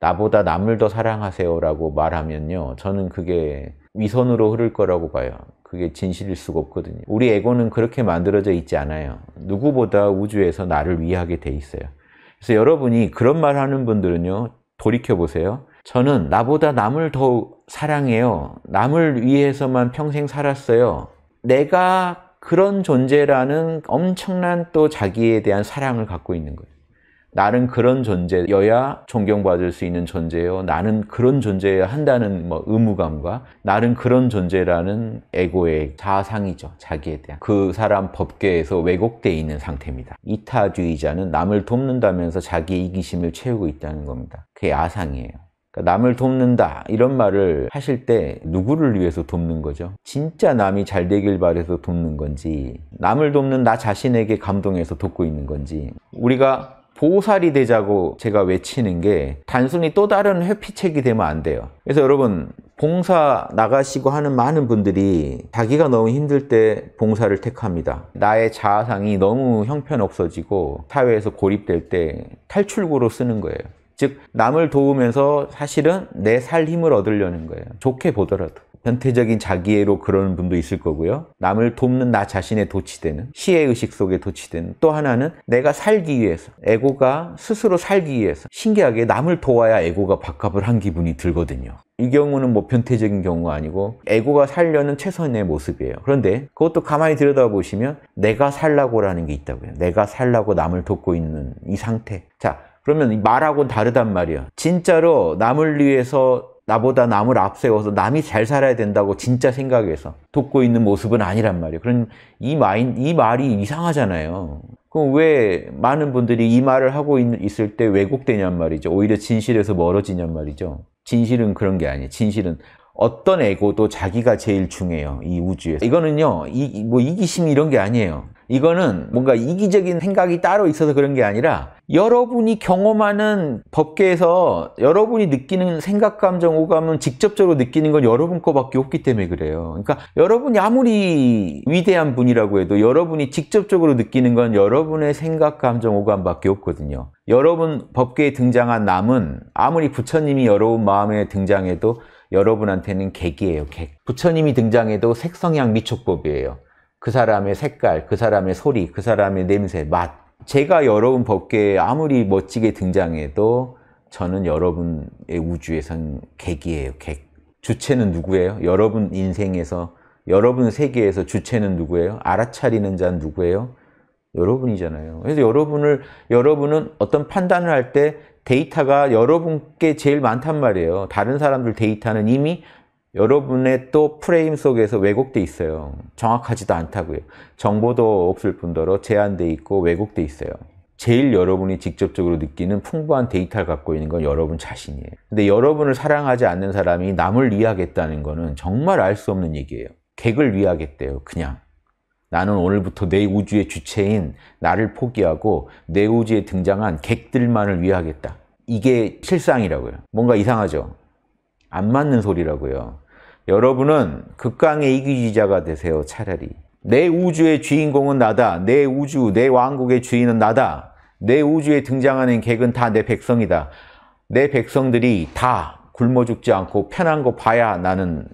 나보다 남을 더 사랑하세요라고 말하면요. 저는 그게 위선으로 흐를 거라고 봐요. 그게 진실일 수가 없거든요. 우리 에고는 그렇게 만들어져 있지 않아요. 누구보다 우주에서 나를 위하게 돼 있어요. 그래서 여러분이 그런 말 하는 분들은요. 돌이켜 보세요. 저는 나보다 남을 더 사랑해요. 남을 위해서만 평생 살았어요. 내가 그런 존재라는 엄청난 또 자기에 대한 사랑을 갖고 있는 거예요. 나는 그런 존재여야 존경받을 수 있는 존재요. 나는 그런 존재여야 한다는 뭐 의무감과 나는 그런 존재라는 에고의 자아상이죠. 자기에 대한. 그 사람 법계에서 왜곡되어 있는 상태입니다. 이타주의자는 남을 돕는다면서 자기의 이기심을 채우고 있다는 겁니다. 그게 야상이에요. 그러니까 남을 돕는다 이런 말을 하실 때 누구를 위해서 돕는 거죠? 진짜 남이 잘 되길 바래서 돕는 건지 남을 돕는 나 자신에게 감동해서 돕고 있는 건지 우리가 보살이 되자고 제가 외치는 게 단순히 또 다른 회피책이 되면 안 돼요. 그래서 여러분 봉사 나가시고 하는 많은 분들이 자기가 너무 힘들 때 봉사를 택합니다. 나의 자아상이 너무 형편없어지고 사회에서 고립될 때 탈출구로 쓰는 거예요. 즉 남을 도우면서 사실은 내 살 힘을 얻으려는 거예요. 좋게 보더라도. 변태적인 자기애로 그러는 분도 있을 거고요. 남을 돕는 나 자신에 도치되는 시혜의식 속에 도치되는또 하나는 내가 살기 위해서 에고가 스스로 살기 위해서 신기하게 남을 도와야 에고가 박합을한 기분이 들거든요. 이 경우는 뭐 변태적인 경우가 아니고 에고가 살려는 최선의 모습이에요. 그런데 그것도 가만히 들여다보시면 내가 살라고라는 게 있다고요. 내가 살라고 남을 돕고 있는 이 상태. 자, 그러면 말하고 다르단 말이야. 진짜로 남을 위해서 나보다 남을 앞세워서 남이 잘 살아야 된다고 진짜 생각해서 돕고 있는 모습은 아니란 말이에요. 그럼 이, 마인, 이 말이 이상하잖아요. 그럼 왜 많은 분들이 이 말을 하고 있, 을때 왜곡되냔 말이죠. 오히려 진실에서 멀어지냔 말이죠. 진실은 그런 게 아니에요. 진실은 어떤 에고도 자기가 제일 중요해요. 이 우주에서. 이거는요, 이, 뭐 이기심 이런 게 아니에요. 이거는 뭔가 이기적인 생각이 따로 있어서 그런 게 아니라 여러분이 경험하는 법계에서 여러분이 느끼는 생각, 감정, 오감은 직접적으로 느끼는 건 여러분 거밖에 없기 때문에 그래요. 그러니까 여러분이 아무리 위대한 분이라고 해도 여러분이 직접적으로 느끼는 건 여러분의 생각, 감정, 오감밖에 없거든요. 여러분 법계에 등장한 남은 아무리 부처님이 여러분 마음에 등장해도 여러분한테는 객이에요, 객. 부처님이 등장해도 색성향 미촉법이에요. 그 사람의 색깔, 그 사람의 소리, 그 사람의 냄새, 맛. 제가 여러분 법계에 아무리 멋지게 등장해도 저는 여러분의 우주에선 객이에요, 객. 주체는 누구예요? 여러분 인생에서, 여러분 세계에서 주체는 누구예요? 알아차리는 자는 누구예요? 여러분이잖아요. 그래서 여러분을, 여러분은 어떤 판단을 할 때 데이터가 여러분께 제일 많단 말이에요. 다른 사람들 데이터는 이미 여러분의 또 프레임 속에서 왜곡돼 있어요. 정확하지도 않다고요. 정보도 없을 뿐더러 제한돼 있고 왜곡돼 있어요. 제일 여러분이 직접적으로 느끼는 풍부한 데이터를 갖고 있는 건 여러분 자신이에요. 근데 여러분을 사랑하지 않는 사람이 남을 위하겠다는 거는 정말 알 수 없는 얘기예요. 객을 위하겠대요, 그냥. 나는 오늘부터 내 우주의 주체인 나를 포기하고 내 우주에 등장한 객들만을 위하겠다. 이게 실상이라고요. 뭔가 이상하죠? 안 맞는 소리라고요. 여러분은 극강의 이기주의자가 되세요, 차라리. 내 우주의 주인공은 나다. 내 우주, 내 왕국의 주인은 나다. 내 우주에 등장하는 객은 다 내 백성이다. 내 백성들이 다 굶어 죽지 않고 편한 거 봐야 나는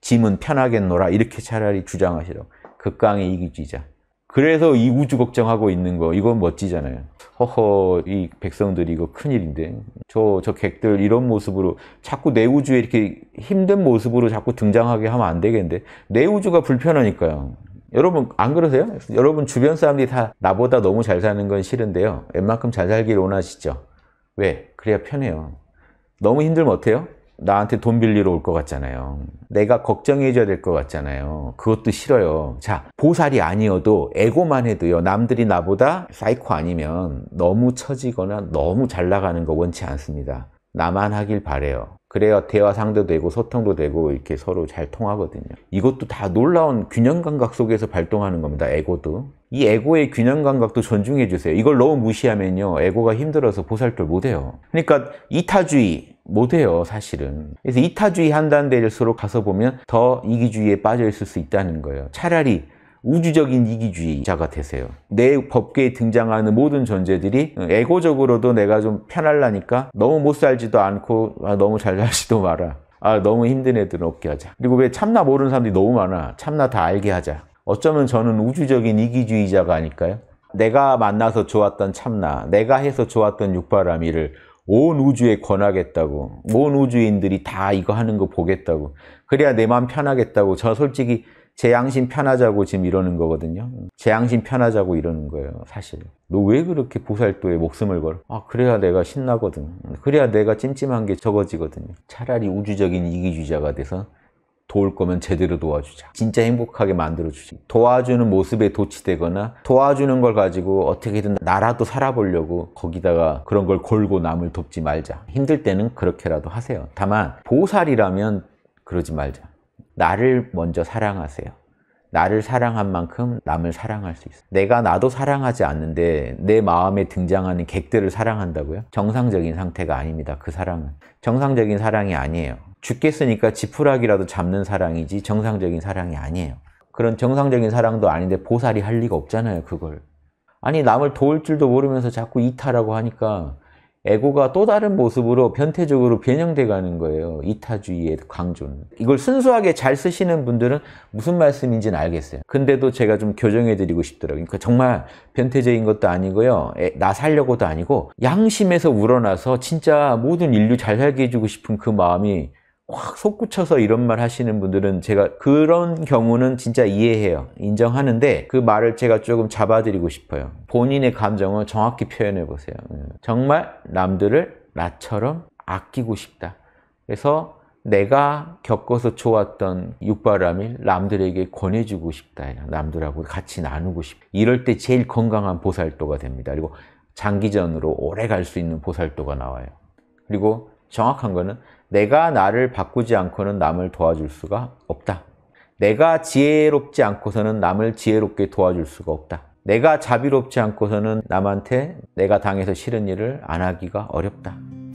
짐은 편하겠노라. 이렇게 차라리 주장하시라고. 극강의 이기주의자. 그래서 이 우주 걱정하고 있는 거 이건 멋지잖아요 허허 이 백성들이 이거 큰일인데 저 저 객들 이런 모습으로 자꾸 내 우주에 이렇게 힘든 모습으로 자꾸 등장하게 하면 안 되겠는데 내 우주가 불편하니까요 여러분 안 그러세요? 여러분 주변 사람들이 다 나보다 너무 잘 사는 건 싫은데요 웬만큼 잘살길 원하시죠 왜? 그래야 편해요 너무 힘들면 어때요? 나한테 돈 빌리러 올 것 같잖아요 내가 걱정해 줘야 될 것 같잖아요 그것도 싫어요 자 보살이 아니어도 에고만 해도요 남들이 나보다 사이코 아니면 너무 처지거나 너무 잘 나가는 거 원치 않습니다 나만 하길 바래요 그래야 대화 상도 되고 소통도 되고 이렇게 서로 잘 통하거든요. 이것도 다 놀라운 균형 감각 속에서 발동하는 겁니다. 에고도. 이 에고의 균형 감각도 존중해 주세요. 이걸 너무 무시하면요. 에고가 힘들어서 보살필 못 해요. 그러니까 이타주의 못 해요, 사실은. 그래서 이타주의 한다는 데일수록 가서 보면 더 이기주의에 빠져 있을 수 있다는 거예요. 차라리 우주적인 이기주의자가 되세요. 내 법계에 등장하는 모든 존재들이 에고적으로도 내가 좀편하려니까 너무 못 살지도 않고 아, 너무 잘 살지도 마라. 아 너무 힘든 애들은 없게 하자. 그리고 왜 참나 모르는 사람들이 너무 많아. 참나 다 알게 하자. 어쩌면 저는 우주적인 이기주의자가 아닐까요? 내가 만나서 좋았던 참나, 내가 해서 좋았던 육바람이를온 우주에 권하겠다고 온 우주인들이 다 이거 하는 거 보겠다고 그래야 내 마음 편하겠다고 저 솔직히 제 양심 편하자고 지금 이러는 거거든요. 제 양심 편하자고 이러는 거예요, 사실. 너 왜 그렇게 보살도에 목숨을 걸어? 아, 그래야 내가 신나거든. 그래야 내가 찜찜한 게 적어지거든요. 차라리 우주적인 이기주의자가 돼서 도울 거면 제대로 도와주자. 진짜 행복하게 만들어주자. 도와주는 모습에 도취되거나 도와주는 걸 가지고 어떻게든 나라도 살아보려고 거기다가 그런 걸 걸고 남을 돕지 말자. 힘들 때는 그렇게라도 하세요. 다만 보살이라면 그러지 말자. 나를 먼저 사랑하세요. 나를 사랑한 만큼 남을 사랑할 수 있어요. 내가 나도 사랑하지 않는데 내 마음에 등장하는 객들을 사랑한다고요? 정상적인 상태가 아닙니다. 그 사랑은. 정상적인 사랑이 아니에요. 죽겠으니까 지푸라기라도 잡는 사랑이지 정상적인 사랑이 아니에요. 그런 정상적인 사랑도 아닌데 보살이 할 리가 없잖아요, 그걸. 아니, 남을 도울 줄도 모르면서 자꾸 이타라고 하니까 에고가 또 다른 모습으로 변태적으로 변형돼 가는 거예요. 이타주의의 강조는. 이걸 순수하게 잘 쓰시는 분들은 무슨 말씀인지는 알겠어요. 근데도 제가 좀 교정해 드리고 싶더라고요. 그러니까 정말 변태적인 것도 아니고요. 에, 나 살려고도 아니고 양심에서 우러나서 진짜 모든 인류 잘 살게 해주고 싶은 그 마음이 확 솟구쳐서 이런 말 하시는 분들은 제가 그런 경우는 진짜 이해해요. 인정하는데 그 말을 제가 조금 잡아드리고 싶어요. 본인의 감정을 정확히 표현해 보세요. 예. 정말 남들을 나처럼 아끼고 싶다. 그래서 내가 겪어서 좋았던 육바람을 남들에게 권해주고 싶다. 남들하고 같이 나누고 싶다. 이럴 때 제일 건강한 보살도가 됩니다. 그리고 장기전으로 오래 갈 수 있는 보살도가 나와요. 그리고 정확한 거는 내가 나를 바꾸지 않고는 남을 도와줄 수가 없다. 내가 지혜롭지 않고서는 남을 지혜롭게 도와줄 수가 없다. 내가 자비롭지 않고서는 남한테 내가 당해서 싫은 일을 안 하기가 어렵다.